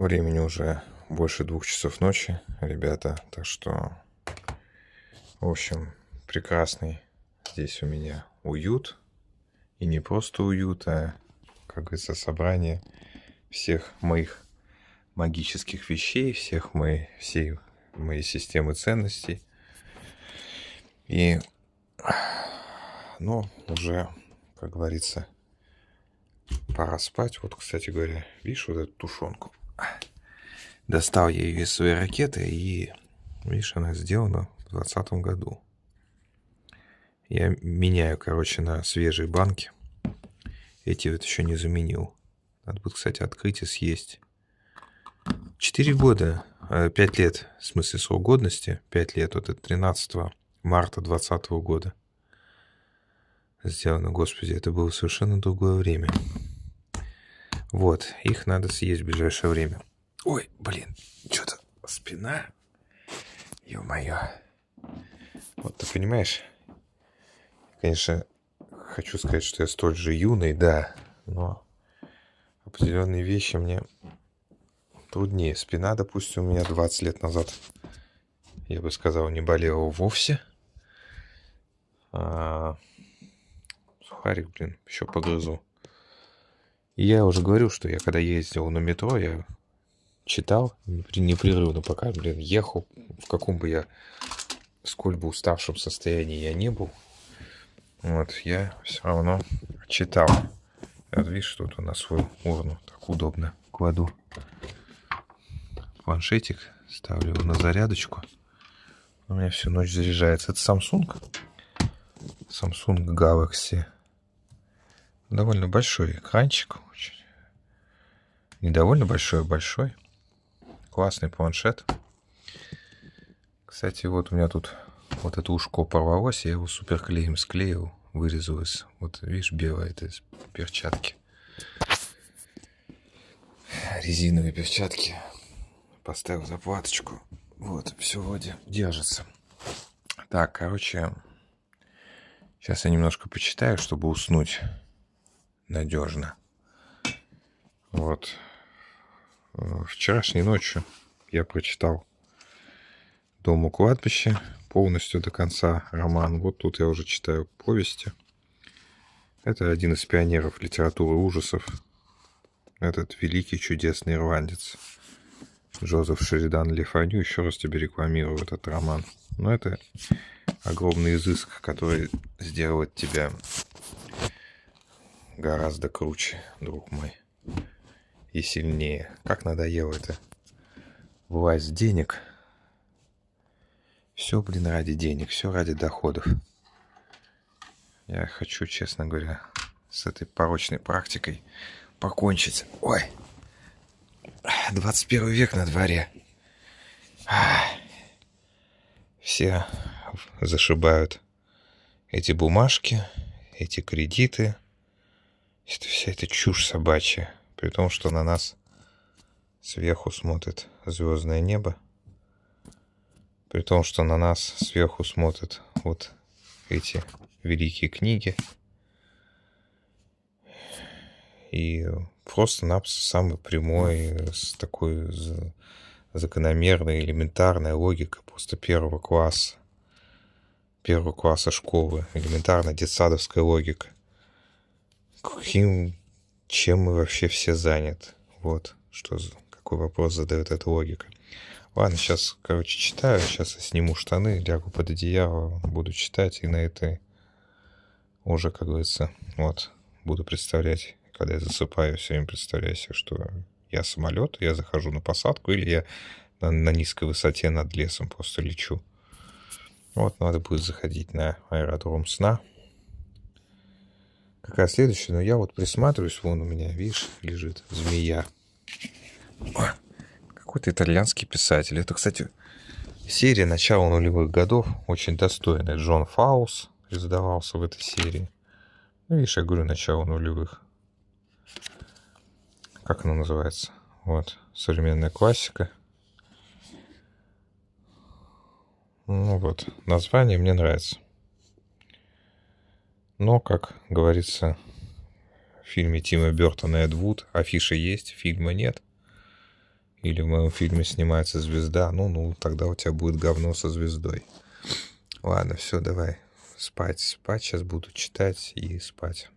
Времени уже больше двух часов ночи, ребята. Так что, в общем, прекрасный здесь у меня уют. И не просто уют, а, как говорится, собрание всех моих магических вещей, всех мои, всей моей системы ценностей. И, ну, уже, как говорится, пора спать. Вот, кстати говоря, видишь вот эту тушенку? достал я ее из своей ракеты, и, видишь, она сделана в двадцатом году. Я меняю, короче, на свежие банки. Эти вот еще не заменил. Надо будет, кстати, открыть и съесть. Четыре года, э, пять лет, в смысле срок годности, Пять лет, вот это 13 марта 2020 года сделано, господи, это было совершенно другое время. Вот, их надо съесть в ближайшее время. Ой, блин, что-то спина. Ё-моё. Вот ты понимаешь? Конечно, хочу сказать, что я столь же юный, да, но определенные вещи мне труднее. Спина, допустим, у меня 20 лет назад, я бы сказал, не болела вовсе. А... Сухарик, блин, еще погрызу. Я уже говорил, что я когда ездил на метро, я читал непрерывно, пока, блин, ехал, в каком бы я, сколь бы уставшем состоянии я не был, вот, я все равно читал. Вот видишь, тут на свою урну так удобно кладу. Планшетик ставлю его на зарядочку. У меня всю ночь заряжается. Это Samsung. Samsung Galaxy довольно большой экранчик. Очень. Не большой, а большой. Классный планшет. Кстати, вот у меня тут вот это ушко порвалось, я его суперклеем склеил, вырезал из, вот видишь, белое это из перчатки. Резиновые перчатки. Поставил заплаточку. Вот, все вроде держится. Так, короче, сейчас я немножко почитаю, чтобы уснуть надежно. Вот. Вчерашней ночью я прочитал «Дом у кладбища» полностью до конца роман. Вот тут я уже читаю повести. Это один из пионеров литературы ужасов. Этот великий чудесный ирландец. Джозеф Шеридан Лефаню. Еще раз тебе рекламирую этот роман. Но это огромный изыск, который сделает тебя гораздо круче, друг мой. И сильнее. Как надоело это. Власть денег. Все, блин, ради денег, все ради доходов. Я хочу, честно говоря, с этой порочной практикой покончить. Ой, 21 век на дворе. Все зашибают эти бумажки, эти кредиты, это вся эта чушь собачья. При том, что на нас сверху смотрит звездное небо. При том, что на нас сверху смотрят вот эти великие книги. И просто напс самый прямой, с такой закономерной, элементарной логикой просто первого класса. Первого класса школы. Элементарная детсадовская логика каким, чем мы вообще все заняты. Вот что, какой вопрос задает эта логика. Ладно, сейчас, короче, читаю. Сейчас я сниму штаны, лягу под одеяло, буду читать. И на этой уже, как говорится, вот, буду представлять, когда я засыпаю, все время представляю себе, что я самолет, я захожу на посадку, или я на, на низкой высоте над лесом просто лечу. Вот, надо будет заходить на аэродром сна какая следующая, но я вот присматриваюсь, вон у меня, видишь, лежит змея. Какой-то итальянский писатель. Это, кстати, серия начала нулевых годов, очень достойная. Джон Фаус издавался в этой серии. Ну, видишь, я говорю, начало нулевых. Как она называется? Вот, современная классика. Ну вот, название мне нравится. Но, как говорится в фильме Тима Бертона и Эдвуд, афиша есть, фильма нет. Или в моем фильме снимается звезда, ну, ну, тогда у тебя будет говно со звездой. Ладно, все, давай. Спать, спать. Сейчас буду читать и спать.